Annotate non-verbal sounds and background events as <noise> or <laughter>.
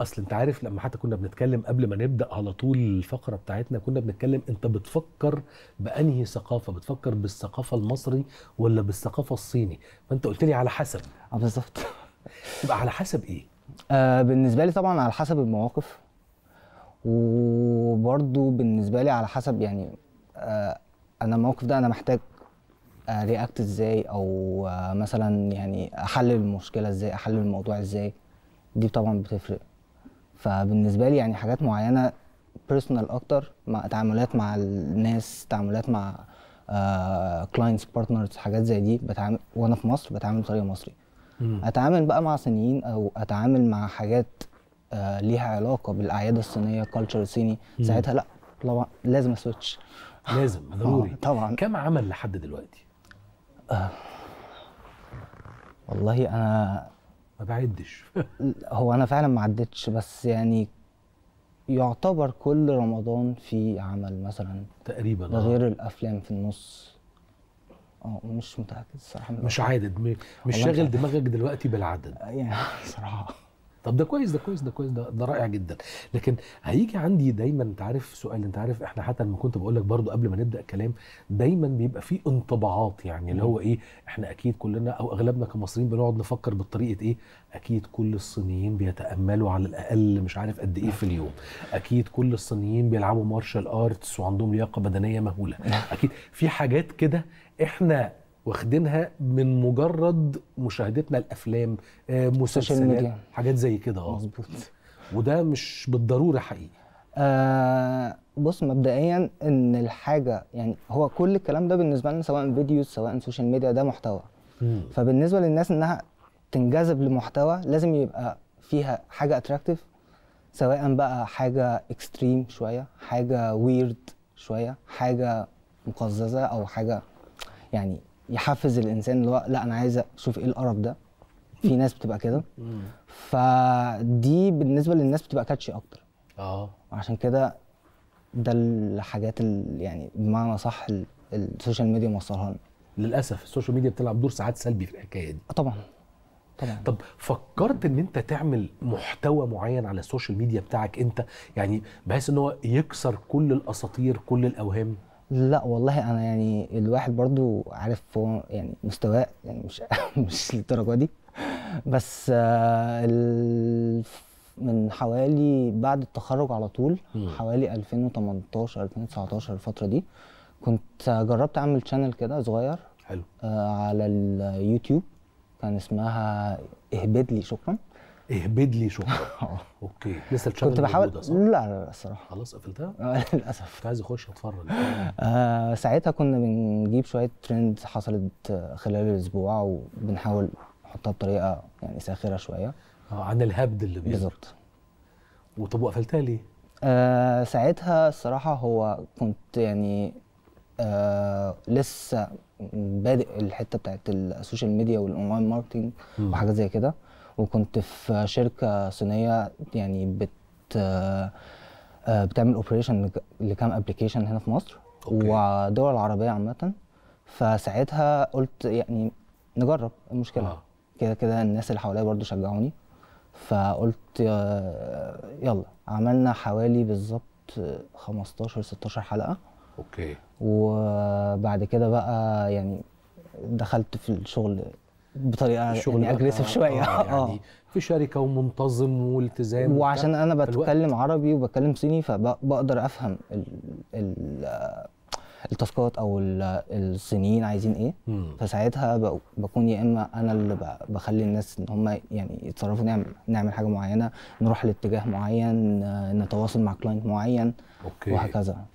اصل انت عارف لما حتى كنا بنتكلم قبل ما نبدا على طول الفقره بتاعتنا كنا بنتكلم انت بتفكر بانهي ثقافه بتفكر بالثقافه المصري ولا بالثقافه الصيني فانت قلت لي على حسب اه بالظبط يبقى على حسب ايه آه بالنسبه لي طبعا على حسب المواقف وبرده بالنسبه لي على حسب يعني آه انا الموقف ده انا محتاج رياكت آه، ازاي او آه، مثلا يعني احلل المشكله ازاي احلل الموضوع ازاي دي طبعا بتفرق فبالنسبه لي يعني حاجات معينه بيرسونال اكتر مع تعاملات مع الناس تعاملات مع كلاينتس آه، بارتنرز حاجات زي دي بتعامل وانا في مصر بتعامل بطريقه مصري اتعامل بقى مع صينيين او اتعامل مع حاجات uh, ليها علاقه بالاعياد الصينيه الكالتشر الصيني ساعتها لا طبعا لازم اسويتش لازم <laughs> ضروري آه طبعا كم عمل لحد دلوقتي؟ آه والله انا ما بعدش <laughs> هو انا فعلا ما عدتش بس يعني يعتبر كل رمضان في عمل مثلا تقريبا ده غير آه. الافلام في النص اه مش متاكد الصراحه مش عادد مش شاغل دماغك دلوقتي بالعدد <laughs> يعني صراحه طب ده كويس ده كويس ده كويس ده, ده رائع جدا لكن هيجي عندي دايما انت عارف سؤال انت عارف احنا حتى لما كنت بقول لك برضو قبل ما نبدا الكلام دايما بيبقى في انطباعات يعني اللي هو ايه احنا اكيد كلنا او اغلبنا كمصريين بنقعد نفكر بطريقه ايه اكيد كل الصينيين بيتاملوا على الاقل مش عارف قد ايه في نعم. اليوم اكيد كل الصينيين بيلعبوا مارشال ارتس وعندهم لياقه بدنيه مهوله نعم. اكيد في حاجات كده احنا واخدينها من مجرد مشاهدتنا الافلام آه، مسلسلات حاجات زي كده اه مظبوط وده مش بالضروره حقيقي آه بص مبدئيا ان الحاجه يعني هو كل الكلام ده بالنسبه لنا سواء فيديوز سواء سوشيال ميديا ده محتوى مم. فبالنسبه للناس انها تنجذب لمحتوى لازم يبقى فيها حاجه اتراكتيف سواء بقى حاجه اكستريم شويه حاجه ويرد شويه حاجه مقززه او حاجه يعني يحفز الانسان اللي هو لا انا عايز اشوف ايه القرف ده في ناس بتبقى كده فدي بالنسبه للناس بتبقى كاتشي اكتر اه عشان كده ده الحاجات اللي يعني بمعنى صح السوشيال ميديا موصلها لنا للاسف السوشيال ميديا بتلعب دور ساعات سلبي في الحكايه دي طبعا طبعا طب فكرت ان انت تعمل محتوى معين على السوشيال ميديا بتاعك انت يعني بحيث ان هو يكسر كل الاساطير كل الاوهام لا والله انا يعني الواحد برضو عارف هو يعني مستواه يعني مش <laughs> مش للدرجه دي بس آه، من حوالي بعد التخرج على طول حوالي 2018 2019 الفتره دي كنت جربت اعمل شانل كده صغير حلو آه، على اليوتيوب كان اسمها اهبد لي شكرا اهبد لي شهره <laughs> آه. اوكي لسه الشغل كنت بحاول لا لا لا الصراحه خلاص قفلتها <laughs> آه، للاسف كنت عايز اخش اتفرج آه ساعتها كنا بنجيب شويه ترند حصلت خلال الاسبوع وبنحاول نحطها بطريقه يعني ساخره شويه اه عن الهبد اللي بيحصل بالظبط وطب وقفلتها ليه؟ آه ساعتها الصراحه هو كنت يعني آه لسه بادئ الحته بتاعت السوشيال ميديا والاونلاين ماركتنج وحاجات زي كده آه وكنت في شركه صينيه يعني بت آه، بتعمل اوبريشن لكام ابلكيشن هنا في مصر أوكي. والدول العربيه عامه فساعتها قلت يعني نجرب إيه المشكله آه. كده كده الناس اللي حواليا برضو شجعوني فقلت آه، يلا عملنا حوالي بالظبط 15 16 حلقه اوكي وبعد كده بقى يعني دخلت في الشغل بطريقه شغل يعني اجريسيف آه، شويه آه يعني آه. في شركه ومنتظم والتزام وعشان انا بتكلم عربي وبتكلم صيني فبقدر افهم ال ال التاسكات او الصينيين عايزين ايه مم. فساعتها بكون يا اما انا اللي بخلي الناس ان هم يعني يتصرفوا نعمل, نعمل حاجه معينه نروح لاتجاه معين نتواصل مع كلاينت معين أوكي. وهكذا